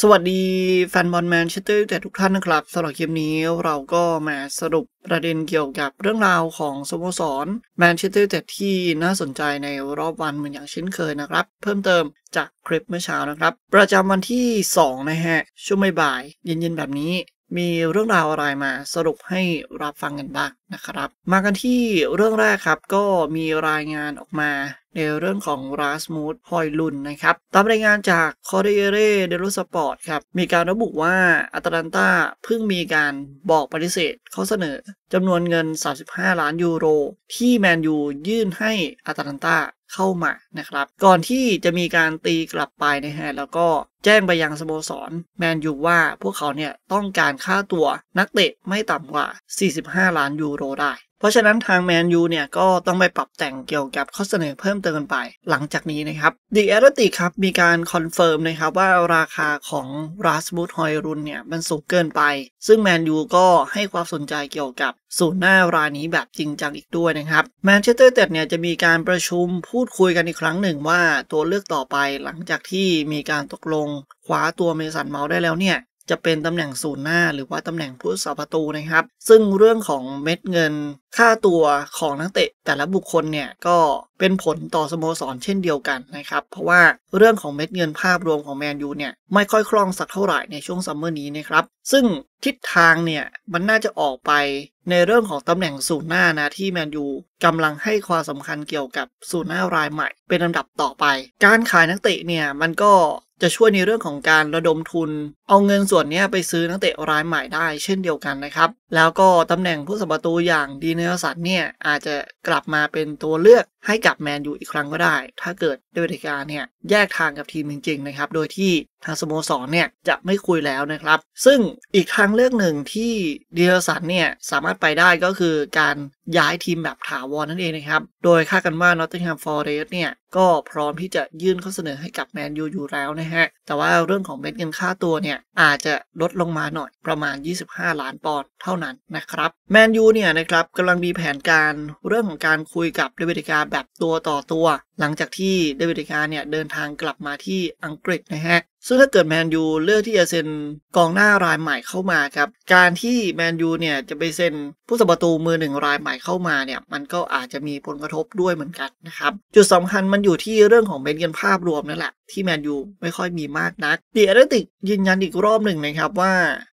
สวัสดีแฟนบอลแมนเชสเตอร์แต่ทุกท่านนะครับสำหรับคลิปนี้เราก็มาสรุปประเด็นเกี่ยวกับเรื่องราวของสโมสร แมนเชสเตอร์แต่ที่น่าสนใจในรอบวันเหมือนอย่างเช่นเคยนะครับ เพิ่มเติมจากคลิปเมื่อเช้านะครับ ประจำวันที่ 2 นะฮะ ช่วงบ่ายเย็นๆแบบนี้มีเรื่องราวอะไรมาสรุปให้รับฟังกันบ้างนะครับ มากันที่เรื่องแรกครับก็มีรายงานออกมา ในเรื่องของราสมูธฮอยลุนนะครับ ตามรายงานจากคอเรเรเดลุสปอร์ตครับ มีการระบุว่าอัตแลนตาเพิ่งมีการบอกปฏิเสธข้อเสนอจำนวนเงิน 35 ล้านยูโร ที่แมนยูยื่นให้อัตแลนตาเข้ามานะครับ ก่อนที่จะมีการตีกลับไปนะฮะแล้วก็แจ้งไปยังสโมสรแมนยูว่า พวกเขาเนี่ย ต้องการค่าตัวนักเตะไม่ต่ำกว่า 45 ล้าน ยูโร ได้ เพราะฉะนั้นทางแมนยูเนี่ยก็ต้องไปปรับแต่งเกี่ยวกับข้อเสนอเพิ่มเติมกันไป หลังจากนี้นะครับดีแอตติครับ มีการคอนเฟิร์มนะครับ ว่าราคาของราสบูทฮอยรุนเนี่ยมันสูงเกินไป ซึ่งแมนยูก็ให้ความสนใจเกี่ยวกับศูนย์หน้ารายนี้แบบจริงจังอีกด้วยนะครับแมนเชสเตอร์เต็ดเนี่ยจะมีการประชุมพูดคุยกันอีกครั้งหนึ่งว่าตัวเลือกต่อไปหลังจากที่มีการตกลงงคว้าตัวเมสันเมาส์ได้แล้วเนี่ย จะเป็นตำแหน่งศูนย์หน้าหรือว่าตำแหน่งผู้สาประตูนะครับ ซึ่งเรื่องของเม็ดเงิน ค่าตัวของนักเตะ แต่ละบุคคลเนี่ย ก็เป็นผลต่อสโมสรเช่นเดียวกันนะครับ เพราะว่าเรื่องของเม็ดเงินภาพรวมของแมนยูเนี่ยไม่ค่อยคล่องสักเท่าไหร่ในช่วงซัมเมอร์นี้นะครับซึ่งทิศทางเนี่ยมันน่าจะออกไปในเรื่องของตำแหน่งศูนย์หน้านะที่แมนยูกำลังให้ความสำคัญเกี่ยวกับศูนย์หน้ารายใหม่ เป็นลำดับต่อไป การขายนักเตะเนี่ยมันก็จะช่วยในเรื่องของการระดมทุน เอาเงินส่วนนี้ไปซื้อนักเตะรายใหม่ได้เช่นเดียวกันนะครับ แล้วก็ตำแหน่งผู้สประตูอย่างดีเนลสันเนี่ยอาจจะกลับมาเป็นตัวเลือกให้กับแมนยูอีกครั้งก็ได้ ถ้าเกิดด้วยิธการเนี่ยแยกทางกับทีมจริงๆนะครับ โดยที่ทางสโมสรเนี่ยจะไม่คุยแล้วนะครับ ซึ่งอีกทางเลือกหนึ่งที่ดีเนลสันเนี่ยสามารถไปได้ก็คือการย้ายทีมแบบถาวรนนั่นเองนะครับ โดยคาดกันว่านอตติงแฮมฟอร์เรสต์เนี่ย ก็พร้อมที่จะยื่นข้อเสนอให้กับแมนยูอยู่แล้วนะฮะ แต่ว่าเรื่องของเม็ดเงินค่าตัวเนี่ย อาจจะลดลงมาหน่อยประมาณ 25 ล้านปอนด์เท่านั้นนะครับ แมนยูเนี่ยนะครับกำลังมีแผนการเรื่องของการคุยกับเดวิดกาแบบตัวต่อตัว หลังจากที่เดวิดกาเนี่ยเดินทางกลับมาที่อังกฤษนะฮะซึ่งถ้าเกิดแมนยูเลือกที่จะเซ็นกองหน้ารายใหม่เข้ามาครับ การที่แมนยูเนี่ยจะไปเซ็นผู้สประตูมือหนึ่งรายใหม่เข้ามาเนี่ยมันก็อาจจะมีผลกระทบด้วยเหมือนกันนะครับจุดสำคัญมันอยู่ที่เรื่องของเบนเงินภาพรวมนั่นแหละที่แมนยูไม่ค่อยมีมากนัก เดียร์ติกยืนยันอีกรอบหนึ่งนะครับว่า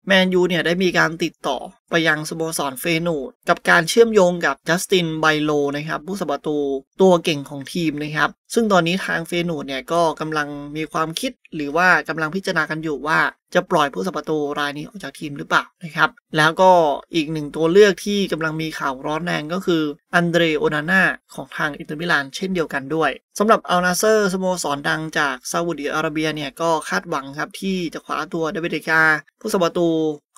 แมนยูเนี่ย ได้มีการติดต่อไปยังสโมสรเฟนูด กับการเชื่อมโยงกับจัสตินไบโลนะครับ ผู้สประตูตัวเก่งของทีมนะครับ ซึ่งตอนนี้ทางเฟนูดเนี่ย ก็กำลังมีความคิดหรือว่ากำลังพิจารณากันอยู่ว่าจะปล่อยผู้สัปปะตูรายนี้ออกจากทีมหรือเปล่านะครับ แล้วก็อีกหนึ่งตัวเลือกที่กำลังมีข่าวร้อนแรงก็คือ อันเดรโอนาน่าของทางอินเตอร์มิลานเช่นเดียวกันด้วย สำหรับอัลนาเซอร์ สโมสรดังจากซาอุดิอาระเบียเนี่ย ก็คาดหวังครับที่จะคว้าตัวเดวิดเดกาผู้สัปปะตู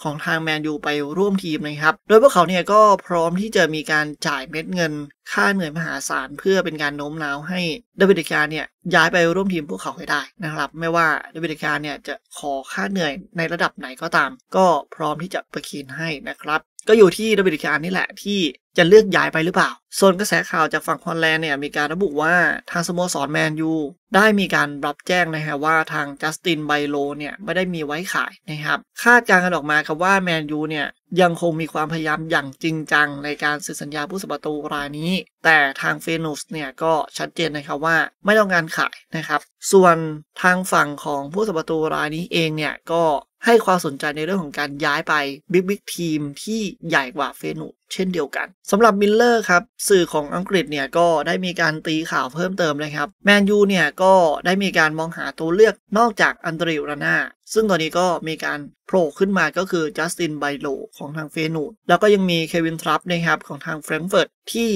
ของทางแมนยูไปร่วมทีมนะครับ โดยพวกเขาเนี่ยก็พร้อมที่จะมีการจ่ายเม็ดเงิน ค่าเหนื่อยมหาศาลเพื่อเป็นการโน้มน้าวให้เดวิดกาเนี่ยย้ายไปร่วมทีมพวกเขาให้ได้นะครับ ไม่ว่าเดวิดกาเนี่ยจะขอค่าเหนื่อยในระดับไหนก็ตาม ก็พร้อมที่จะประคีนให้นะครับก็อยู่ที่ดับ WTR นี่แหละ ที่จะเลือกย้ายไปหรือเปล่า ส่วนกระแสข่าวจากฝั่งฮอลแลนด์เนี่ย มีการระบุว่าทางสโมสรแมนยู ได้มีการรับแจ้งนะฮะว่าทางจัสตินไบโลเนี่ย ไม่ได้มีไว้ขายนะครับคาดการณ์กันออกมาครับว่าแมนยูเนี่ย ยังคงมีความพยายามอย่างจริงจังในการสื่อสัญญาผู้สปทานรายนี้ แต่ทางเฟนุสเนี่ยก็ชัดเจนนะครับว่าไม่ต้องการขายนะครับ ส่วนทางฝั่งของผู้สปทานรายนี้เองเนี่ยก็ให้ความสนใจในเรื่องของการย้ายไปบิ๊กบิ๊กทีมที่ใหญ่กว่าเฟนุเช่นเดียวกันสำหรับมิลเลอร์ครับ สื่อของอังกฤษเนี่ยก็ได้มีการตีข่าวเพิ่มเติมนะครับแมนยูเนี่ย ก็ได้มีการมองหาตัวเลือกนอกจากอันตริวรานาซึ่งตอนนี้ก็มีการโผล่ขึ้นมาก็คือจัสตินไบโลของทางเฟนูดแล้วก็ยังมีเควินทรัพนะครับของทางแฟรงก์เฟิร์ตที่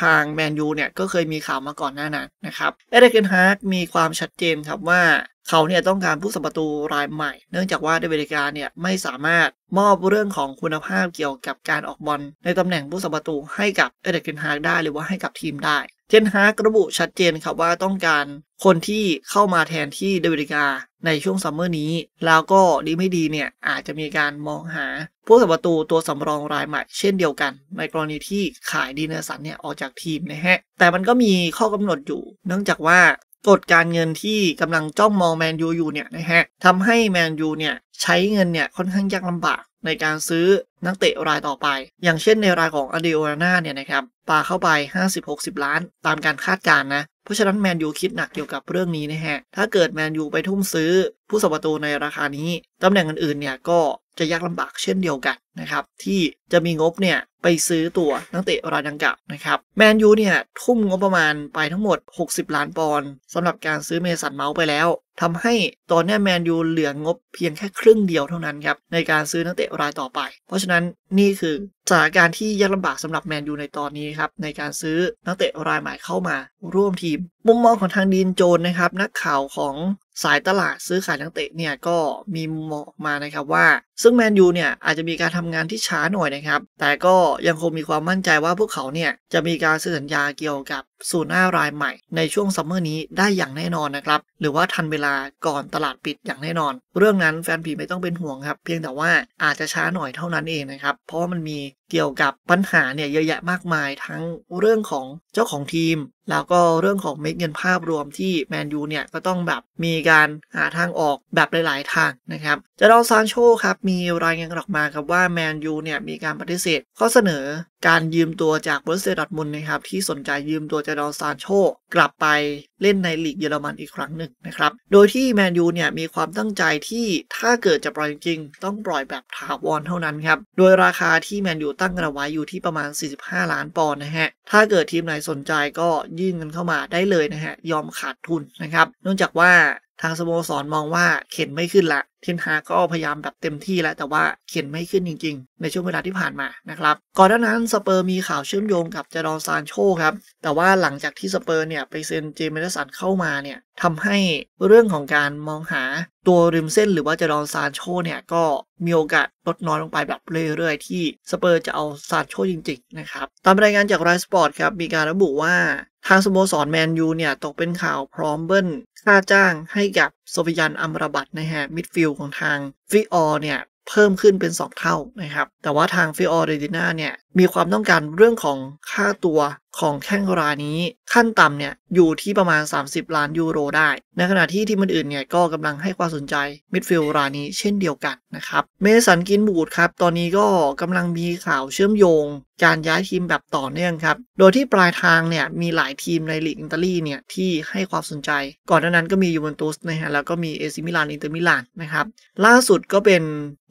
ทางแมนยูเนี่ยก็เคยมีข่าวมาก่อนหน้านั้นนะครับเอเดเกนฮาร์กมีความชัดเจนครับว่าเขาเนี่ยต้องการผู้สัมปทาตูรายใหม่เนื่องจากว่าเดวิดกาเนี่ยไม่สามารถมอบเรื่องของคุณภาพเกี่ยวกับการออกบอลในตำแหน่งผู้สัประตูให้กับเอเดนเนฮากได้หรือว่าให้กับทีมได้เทนฮากระบุชัดเจนครับว่าต้องการคนที่เข้ามาแทนที่เดวิดกา ในช่วงซัมเมอร์นี้แล้วก็ดีไม่ดีเนี่ยอาจจะมีการมองหาผู้สัประตูตัวสำรองรายใหม่เช่นเดียวกันในกรณีที่ขายดีเนอร์สันเนี่ยออกจากทีมนะฮะแต่มันก็มีข้อกำหนดอยู่ เนื่องจากว่ากฎการเงินที่กำลังจ้องมองแมนยูอยู่เนี่ยนะฮะทำให้แมนยูเนี่ย ใช้เงินเนี่ยค่อนข้างยากลำบากในการซื้อนักเตะรายต่อไป อย่างเช่นในรายของอเดโอนาน่าเนี่ยนะครับปาเข้าไป 50-60 ล้านตามการคาดการณ์นะ เพราะฉะนั้นแมนยูคิดหนักเกี่ยวกับเรื่องนี้นะฮะ ถ้าเกิดแมนยูไปทุ่มซื้อผู้สประตูในราคานี้ตำแหน่งอื่นๆเนี่ยก็จะยากลำบากเช่นเดียวกันนะครับ ที่จะมีงบเนี่ยไปซื้อตัวนักเตะรายดังกล่าวนะครับ แมนยูเนี่ยทุ่มงบประมาณไปทั้งหมด 60ล้านปอนด์สำหรับการซื้อเมสันเมาส์ไปแล้ว ทำให้ตอนนี้แมนยูเหลืองบ เพียงแค่ครึ่งเดียวเท่านั้นครับในการซื้อนักเตะรายต่อไป เพราะฉะนั้นนี่คือสถานการณ์ที่ยากลำบากสำหรับแมนยูในตอนนี้ครับในการซื้อนักเตะรายใหม่เข้ามา ร่วมทีม มุมมองของทางดีนโจนนะครับนักข่าวของสายตลาดซื้อขายนักเตะเนี่ยก็มีมองมานะครับว่าซึ่งแมนยูเนี่ยอาจจะมีการทำงานที่ช้าหน่อยนะครับ แต่ก็ยังคงมีความมั่นใจว่าพวกเขาเนี่ย จะมีการเซ็นสัญญาเกี่ยวกับสูนหน้ารายใหม่ ในช่วงซัมเมอร์นี้ได้อย่างแน่นอนนะครับ หรือว่าทันเวลาก่อนตลาดปิดอย่างแน่นอน เรื่องนั้นแฟนผีไม่ต้องเป็นห่วงครับ เพียงแต่ว่าอาจจะช้าหน่อยเท่านั้นเองนะครับ เพราะมันมีเกี่ยวกับปัญหาเนี่ยเยอะแยะมากมายทั้งเรื่องของเจ้าของทีม แล้วก็เรื่องของเม็ดเงินภาพรวมที่แมนยูเนี่ยก็ต้องแบบมีการหาทางออกแบบหลาย ๆ ทางนะครับจะรอซานโชครับมีรายงานออกมาครับว่าแมนยูเนี่ยมีการปฏิเสธข้อเสนอการยืมตัวจากบริษเซดอตมุนนะครับ ที่สนใจยืมตัวจากดอนซานโชกลับไปเล่นในลีกเยอรมันอีกครั้งหนึ่งนะครับโดยที่แมนยูเนี่ยมีความตั้งใจที่ถ้าเกิดจะปล่อยจริงต้องปล่อยแบบถาวรเท่านั้นครับโดยราคาที่แมนยูตั้งกะไว้อยู่ที่ประมาณ 45 ล้านปอนด์นะฮะถ้าเกิดทีมไหนสนใจก็ยื่นกันเข้ามาได้เลยนะฮะยอมขาดทุนนะครับเนื่องจากว่าทางสโมสรมองว่าเข็นไม่ขึ้นละเทนฮา ก็พยายามแบบเต็มที่ แล้วแต่ว่าเข็นไม่ขึ้นจริงๆในช่วงเวลาที่ผ่านมานะครับก่อนหน้านั้นสเปอร์มีข่าวเชื่อมโยงกับเจดอนซานโชครับแต่ว่าหลังจากที่สเปอร์เนี่ยไปเซ็นเจมิเสันเข้ามาเนี่ยทำให้เรื่องของการมองหาตัวริมเส้น หรือว่าเจดอนซานโชเนี่ยก็มีโอกาสลดน้อยลงไปแบบเรื่อย ๆที่สเปอร์จะเอาซานโชจริงๆนะครับตามรายงานจากไรสปอร์ตครับมีการระบุว่าทางสโมสรแมนยูเนี่ยตกเป็นข่าวพร้อมเบิ้ลค่าจ้างให้กับโซฟิยันอัมราบัตนะฮะมิดฟิลด์ของทางฟิออเนี่ยเพิ่มขึ้นเป็น 2 เท่านะครับ แต่ว่าทางฟิออเรดิน่าเนี่ยมีความต้องการเรื่องของค่าตัวของแข้งรายนี้ ขั้นต่ำเนี่ยอยู่ที่ประมาณ 30 ล้านยูโรได้ ในขณะที่ทีมอื่นเนี่ยก็กำลังให้ความสนใจ มิดฟิลด์รายนี้เช่นเดียวกันนะครับเมสันกินบูดครับตอนนี้ก็กำลังมีข่าวเชื่อมโยงการย้ายทีมแบบต่อเนื่องครับ โดยที่ปลายทางเนี่ย มีหลายทีมในลีกอิตาลีเนี่ย ที่ให้ความสนใจ ก่อนหน้านั้นก็มียูเวนตุสนะฮะ แล้วก็มีเอซิมิลานอินเตอร์มิลานนะครับ ล่าสุดก็เป็น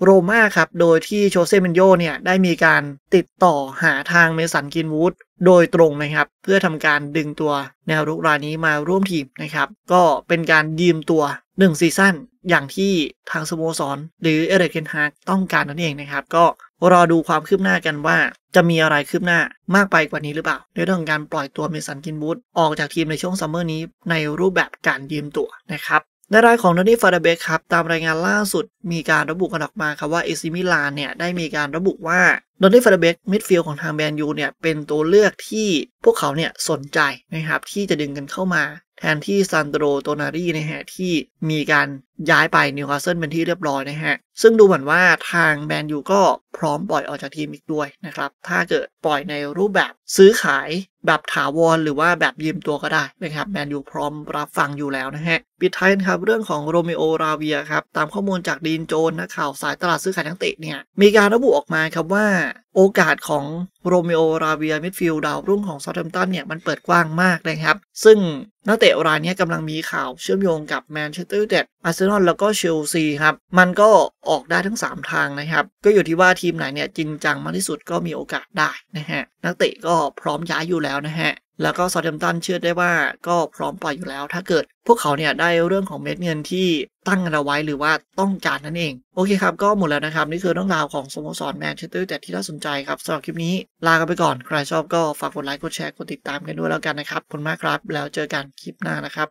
โรม่าครับ โดยที่โชเซเมนโยเนี่ย ได้มีการติดต่อหาทางเมสัน กินวูด โดยตรงนะครับ เพื่อทำการดึงตัวแนวรุกรายนี้มาร่วมทีมนะครับ ก็เป็นการยืมตัว1ซีซั่นอย่างที่ทางสโมสรหรือเอเรกเคนฮาร์ต้องการนั่นเองนะครับก็รอดูความคืบหน้ากันว่าจะมีอะไรคืบหน้ามากไปกว่านี้หรือเปล่าในเรื่องการปล่อยตัวเมสันกินบูธออกจากทีมในช่วงซัมเมอร์นี้ ในรูปแบบการยืมตัวนะครับในรายของนนี่ฟาร์เบคครับ ตามรายงานล่าสุดมีการระบุกันออกมาครับว่าเอซิมิลานเนี่ย ได้มีการระบุว่านนี่ฟาร์เบคมิดฟิลด์ของทางแมนยูเนี่ยเป็นตัวเลือกที่พวกเขาเนี่ยสนใจนะครับที่จะดึงกันเข้ามา แทนที่ซันโดรโตนารีในแห่ที่มีการย้ายไปนิวคาสเซิลเป็นที่เรียบร้อยนะฮะ ซึ่งดูเหมือนว่าทางแมนยูก็พร้อมปล่อยออกจากทีมอีกด้วยนะครับ ถ้าเกิดปล่อยในรูปแบบซื้อขายแบบถาวรหรือว่าแบบยืมตัวก็ได้นะครับแมนยูพร้อมรับฟังอยู่แล้วนะฮะ ปิดท้ายนะครับ เรื่องของโรเมโอราเวียครับ ตามข้อมูลจากดีนโจนนะข่าวสายตลาดซื้อขายนักเตะเนี่ยมีการระบุออกมาครับว่าโอกาสของโรเมโอราเวียมิดฟิลด์ดาว รุ่งของซาตัมตันเนี่ยมันเปิดกว้างมากนะครับซึ่งนักเตะรายนี้กำลังมีข่าวเชื่อมโยงกับแมนเชสเตอร์ยูไนเต็ดอาร์เซนอนแล้วก็เชลซีครับมันก็ออกได้ทั้ง 3 ทางนะครับ ก็อยู่ที่ว่าทีมไหนเนี่ยจริงจังมากที่สุดก็มีโอกาสได้นะฮะนักเตะก็พร้อมย้ายอยู่แล้วนะฮะ แล้วก็ซอเทมตันเชื่อได้ว่าก็พร้อมปล่อยอยู่แล้วถ้าเกิดพวกเขาเนี่ยได้เรื่องของเม็ดเงินที่ตั้งเอาไว้หรือว่าต้องการนั่นเอง โอเคครับก็หมดแล้วนะครับ นี่คือเรื่องราวของสโมสรแมนเชสเตอร์แต่ที่น่าสนใจครับสำหรับคลิปนี้ลากันไปก่อนใครชอบก็ฝากกดไลค์กดแชร์กดติดตามกันด้วยแล้วกันนะครับขอบคุณมากครับแล้วเจอกันคลิปหน้านะครับ